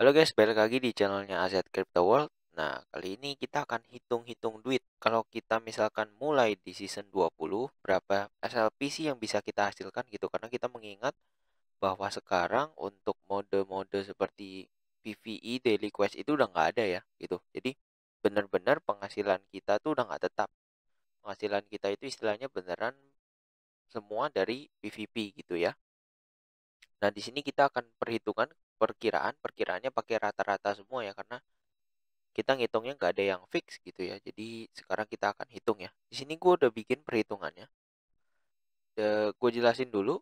Halo guys, balik lagi di channelnya AZ Crypto World. Nah, kali ini kita akan hitung-hitung duit. Kalau kita misalkan mulai di season 20, berapa SLPC yang bisa kita hasilkan gitu. Karena kita mengingat bahwa sekarang untuk mode-mode seperti PVE, Daily Quest itu udah nggak ada ya gitu. Jadi benar-benar penghasilan kita tuh udah nggak tetap. Penghasilan kita itu istilahnya beneran semua dari PVP gitu ya. Nah, di sini kita akan perhitungan perkiraan perkiraannya pakai rata-rata semua ya karena kita ngitungnya nggak ada yang fix gitu ya jadi sekarang kita akan hitung ya di sini gue udah bikin perhitungannya e, gue jelasin dulu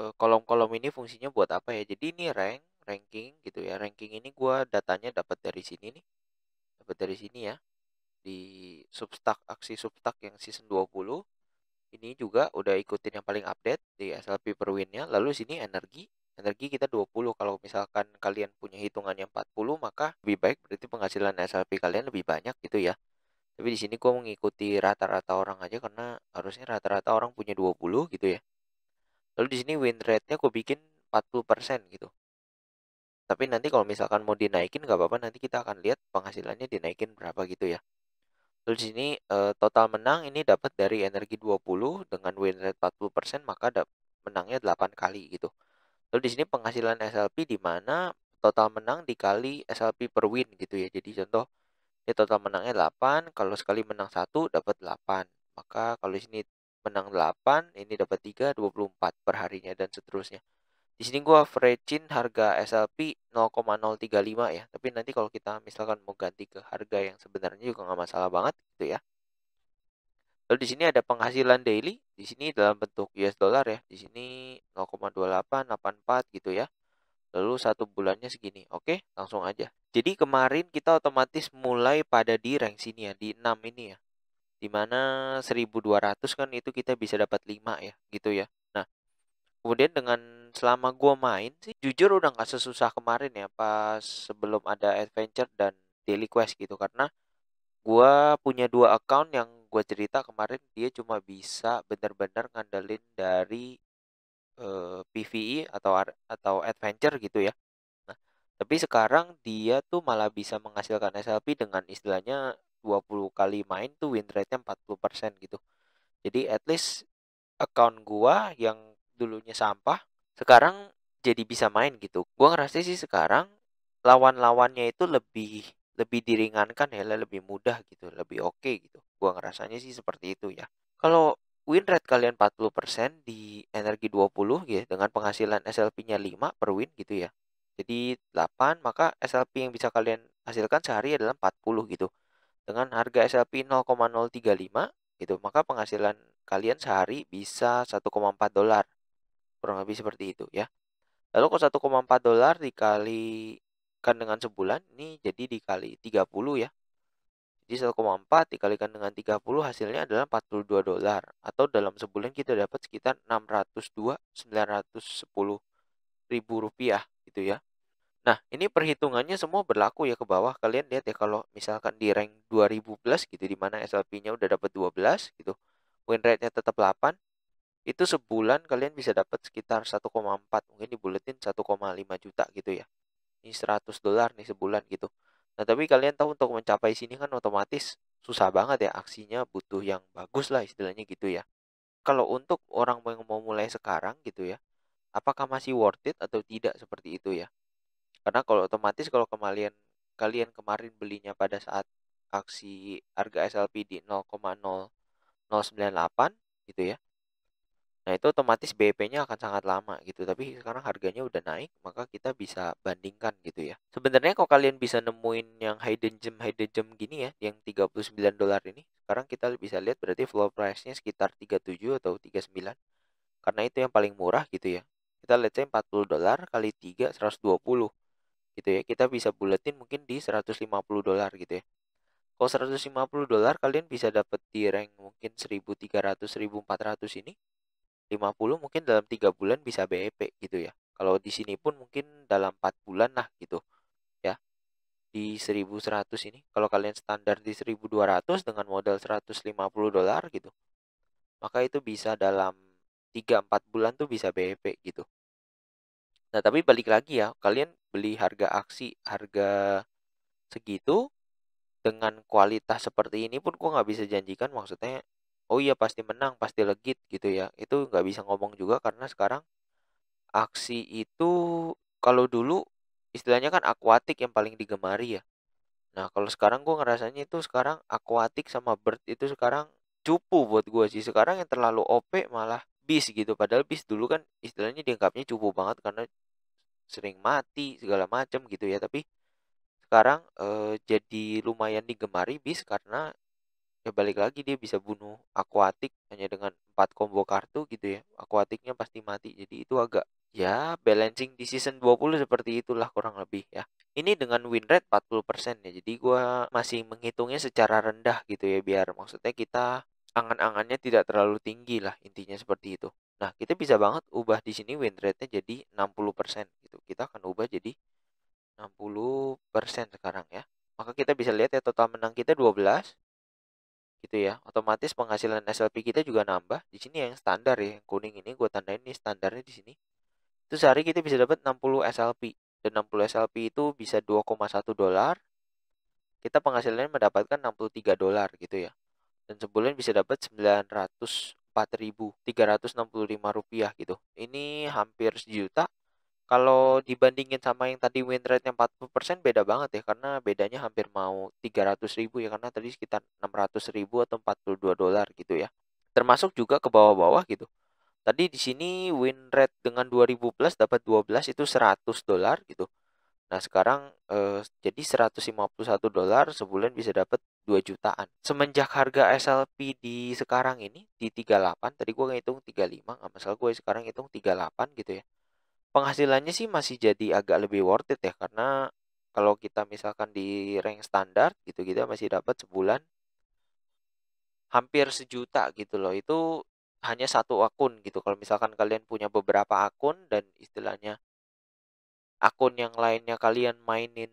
e, kolom-kolom ini fungsinya buat apa ya jadi ini rank ranking gitu ya ranking ini gue datanya dapat dari sini nih dapat dari sini ya di substack aksi substack yang season 20 ini juga udah ikutin yang paling update di SLP per winnya Lalu sini energi, energi kita 20 misalkan kalian punya hitungannya 40 maka lebih baik berarti penghasilan SLP kalian lebih banyak gitu ya tapi di sini gue mengikuti rata-rata orang aja karena harusnya rata-rata orang punya 20 gitu ya lalu di sini win rate-nya gua bikin 40% gitu tapi nanti kalau misalkan mau dinaikin nggak apa-apa nanti kita akan lihat penghasilannya dinaikin berapa gitu ya Lalu di sini eh, total menang ini dapat dari energi 20 dengan win rate 40% maka menangnya 8 kali gitu. Lalu di sini penghasilan SLP di mana total menang dikali SLP per win gitu ya. Jadi contoh ya total menangnya 8, kalau sekali menang 1 dapat 8. Maka kalau di sini menang 8, ini dapat 3, 24 per harinya dan seterusnya. Di sini gua averagein harga SLP 0,035 ya. Tapi nanti kalau kita misalkan mau ganti ke harga yang sebenarnya juga nggak masalah banget gitu ya. Lalu di sini ada penghasilan daily, di sini dalam bentuk US dollar ya. Di sini 0,2884 gitu ya. Lalu satu bulannya segini. Oke, langsung aja. Jadi kemarin kita otomatis mulai pada di rank sini ya, di 6 ini ya. Dimana 1200 kan itu kita bisa dapat 5 ya, gitu ya. Nah, kemudian dengan selama gue main sih, jujur udah nggak sesusah kemarin ya, pas sebelum ada adventure dan daily quest gitu. Karena gue punya dua account yang gue cerita kemarin dia cuma bisa benar-benar ngandelin dari uh, eh, PVE atau atau adventure gitu ya nah tapi sekarang dia tuh malah bisa menghasilkan SLP dengan istilahnya 20 kali main tuh win rate-nya 40% gitu jadi at least account gua yang dulunya sampah sekarang jadi bisa main gitu gua ngerasa sih sekarang lawan-lawannya itu lebih lebih diringankan ya lebih mudah gitu lebih oke okay, gitu Gua ngerasanya sih seperti itu ya. Kalau win rate kalian 40% di energi 20 gitu ya, dengan penghasilan SLP-nya 5 per win gitu ya. Jadi 8 maka SLP yang bisa kalian hasilkan sehari adalah 40 gitu. Dengan harga SLP 0,035 gitu maka penghasilan kalian sehari bisa 1,4 dolar. Kurang lebih seperti itu ya. Lalu kalau 1,4 dolar dikalikan dengan sebulan ini jadi dikali 30 ya. Jadi 1,4 dikalikan dengan 30 hasilnya adalah 42 dolar atau dalam sebulan kita dapat sekitar 602 910 ribu rupiah gitu ya. Nah, ini perhitungannya semua berlaku ya ke bawah. Kalian lihat ya kalau misalkan di rank 2000 plus gitu di mana SLP-nya udah dapat 12 gitu. Win rate-nya tetap 8. Itu sebulan kalian bisa dapat sekitar 1,4 mungkin dibuletin 1,5 juta gitu ya. Ini 100 dolar nih sebulan gitu. Nah, tapi kalian tahu untuk mencapai sini kan otomatis susah banget ya aksinya butuh yang bagus lah istilahnya gitu ya. Kalau untuk orang yang mau mulai sekarang gitu ya, apakah masih worth it atau tidak seperti itu ya? Karena kalau otomatis kalau kalian kalian kemarin belinya pada saat aksi harga SLP di 0,0098 gitu ya. Nah, itu otomatis BEP-nya akan sangat lama gitu, tapi sekarang harganya udah naik, maka kita bisa bandingkan gitu ya. Sebenarnya kalau kalian bisa nemuin yang hidden gem hidden gem gini ya, yang 39 dolar ini, sekarang kita bisa lihat berarti floor price-nya sekitar 37 atau 39. Karena itu yang paling murah gitu ya. Kita lihat saya 40 dolar kali 3 120 gitu ya. Kita bisa buletin mungkin di 150 dolar gitu ya. Kalau 150 dolar kalian bisa dapet di rank mungkin 1300 1400 ini 50 mungkin dalam tiga bulan bisa BEP gitu ya. Kalau di sini pun mungkin dalam empat bulan lah gitu. Ya. Di 1100 ini kalau kalian standar di 1200 dengan modal 150 dolar gitu. Maka itu bisa dalam 3 4 bulan tuh bisa BEP gitu. Nah, tapi balik lagi ya, kalian beli harga aksi harga segitu dengan kualitas seperti ini pun gua nggak bisa janjikan maksudnya oh iya pasti menang pasti legit gitu ya itu nggak bisa ngomong juga karena sekarang aksi itu kalau dulu istilahnya kan akuatik yang paling digemari ya nah kalau sekarang gue ngerasanya itu sekarang akuatik sama bird itu sekarang cupu buat gue sih sekarang yang terlalu OP malah bis gitu padahal bis dulu kan istilahnya dianggapnya cupu banget karena sering mati segala macam gitu ya tapi sekarang eh, jadi lumayan digemari bis karena ya balik lagi dia bisa bunuh akuatik hanya dengan empat combo kartu gitu ya akuatiknya pasti mati jadi itu agak ya balancing di season 20 seperti itulah kurang lebih ya ini dengan win rate 40% ya jadi gue masih menghitungnya secara rendah gitu ya biar maksudnya kita angan-angannya tidak terlalu tinggi lah intinya seperti itu nah kita bisa banget ubah di sini win rate-nya jadi 60% gitu kita akan ubah jadi 60% sekarang ya maka kita bisa lihat ya total menang kita 12 gitu ya otomatis penghasilan SLP kita juga nambah di sini yang standar ya yang kuning ini gue tandain nih standarnya di sini itu sehari kita bisa dapat 60 SLP dan 60 SLP itu bisa 2,1 dolar kita penghasilannya mendapatkan 63 dolar gitu ya dan sebulan bisa dapat 904.365 rupiah gitu ini hampir sejuta kalau dibandingin sama yang tadi win rate yang 40% beda banget ya karena bedanya hampir mau 300 ribu ya karena tadi sekitar 600 ribu atau 42 dolar gitu ya. Termasuk juga ke bawah-bawah gitu. Tadi di sini win rate dengan 2000 plus dapat 12 itu 100 dolar gitu. Nah, sekarang eh, jadi 151 dolar sebulan bisa dapat 2 jutaan. Semenjak harga SLP di sekarang ini di 38, tadi gua ngitung 35, nggak masalah gue sekarang hitung 38 gitu ya penghasilannya sih masih jadi agak lebih worth it ya karena kalau kita misalkan di rank standar gitu kita ya, masih dapat sebulan hampir sejuta gitu loh itu hanya satu akun gitu kalau misalkan kalian punya beberapa akun dan istilahnya akun yang lainnya kalian mainin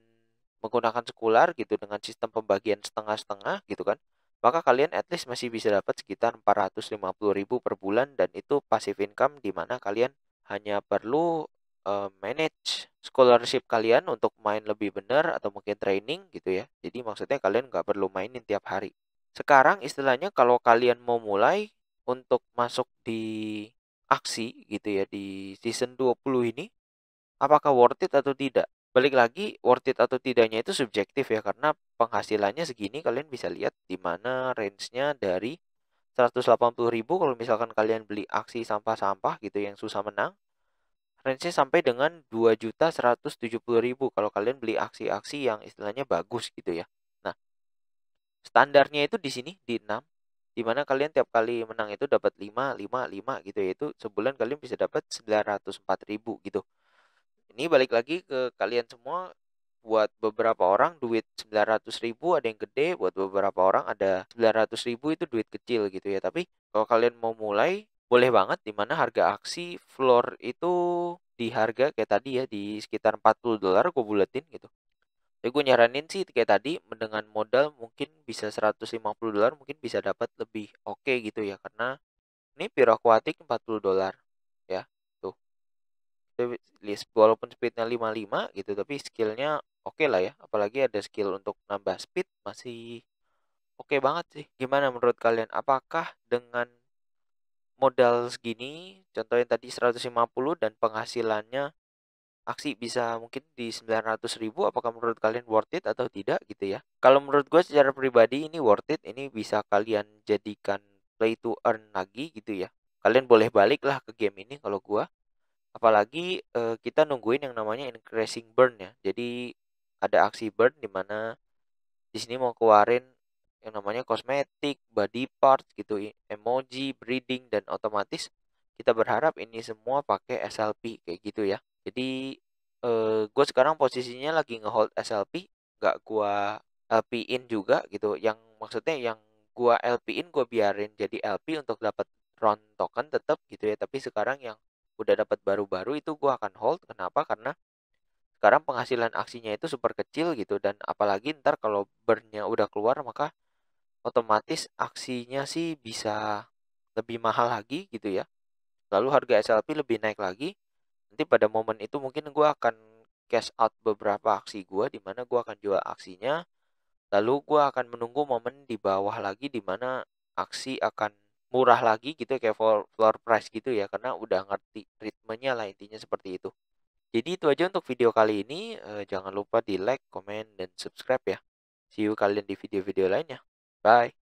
menggunakan sekular gitu dengan sistem pembagian setengah-setengah gitu kan maka kalian at least masih bisa dapat sekitar 450 ribu per bulan dan itu passive income di mana kalian hanya perlu uh, manage scholarship kalian untuk main lebih benar atau mungkin training gitu ya. Jadi maksudnya kalian nggak perlu mainin tiap hari. Sekarang istilahnya kalau kalian mau mulai untuk masuk di aksi gitu ya di season 20 ini apakah worth it atau tidak? Balik lagi worth it atau tidaknya itu subjektif ya karena penghasilannya segini kalian bisa lihat di mana range-nya dari 180 ribu kalau misalkan kalian beli aksi sampah-sampah gitu yang susah menang range-nya sampai dengan 2.170.000 kalau kalian beli aksi-aksi yang istilahnya bagus gitu ya. Nah, standarnya itu di sini di 6 di mana kalian tiap kali menang itu dapat 5 5 5 gitu yaitu sebulan kalian bisa dapat 904.000 gitu. Ini balik lagi ke kalian semua buat beberapa orang duit 900 ribu ada yang gede buat beberapa orang ada 900 ribu itu duit kecil gitu ya tapi kalau kalian mau mulai boleh banget dimana harga aksi floor itu di harga kayak tadi ya di sekitar 40 dolar gue buletin gitu jadi ya gue nyaranin sih kayak tadi dengan modal mungkin bisa 150 dolar mungkin bisa dapat lebih oke okay gitu ya karena ini pirokuatik 40 dolar walaupun speednya 55 gitu tapi skillnya oke okay lah ya apalagi ada skill untuk nambah speed masih oke okay banget sih gimana menurut kalian apakah dengan modal segini contohnya tadi 150 dan penghasilannya aksi bisa mungkin di 900 ribu apakah menurut kalian worth it atau tidak gitu ya kalau menurut gue secara pribadi ini worth it ini bisa kalian jadikan play to earn lagi gitu ya kalian boleh balik lah ke game ini kalau gue Apalagi uh, kita nungguin yang namanya increasing burn ya. Jadi ada aksi burn di mana di sini mau keluarin yang namanya kosmetik, body part gitu, emoji, breeding dan otomatis kita berharap ini semua pakai SLP kayak gitu ya. Jadi uh, eh, gue sekarang posisinya lagi ngehold SLP, nggak gua LP-in juga gitu. Yang maksudnya yang gua LP-in gue biarin jadi LP untuk dapat round token tetap gitu ya. Tapi sekarang yang udah dapat baru-baru itu gue akan hold kenapa karena sekarang penghasilan aksinya itu super kecil gitu dan apalagi ntar kalau burnnya udah keluar maka otomatis aksinya sih bisa lebih mahal lagi gitu ya lalu harga SLP lebih naik lagi nanti pada momen itu mungkin gue akan cash out beberapa aksi gue di mana gue akan jual aksinya lalu gue akan menunggu momen di bawah lagi di mana aksi akan murah lagi gitu ya, kayak floor price gitu ya karena udah ngerti ritmenya lah intinya seperti itu. Jadi itu aja untuk video kali ini. Eh, jangan lupa di like, comment, dan subscribe ya. See you kalian di video-video lainnya. Bye.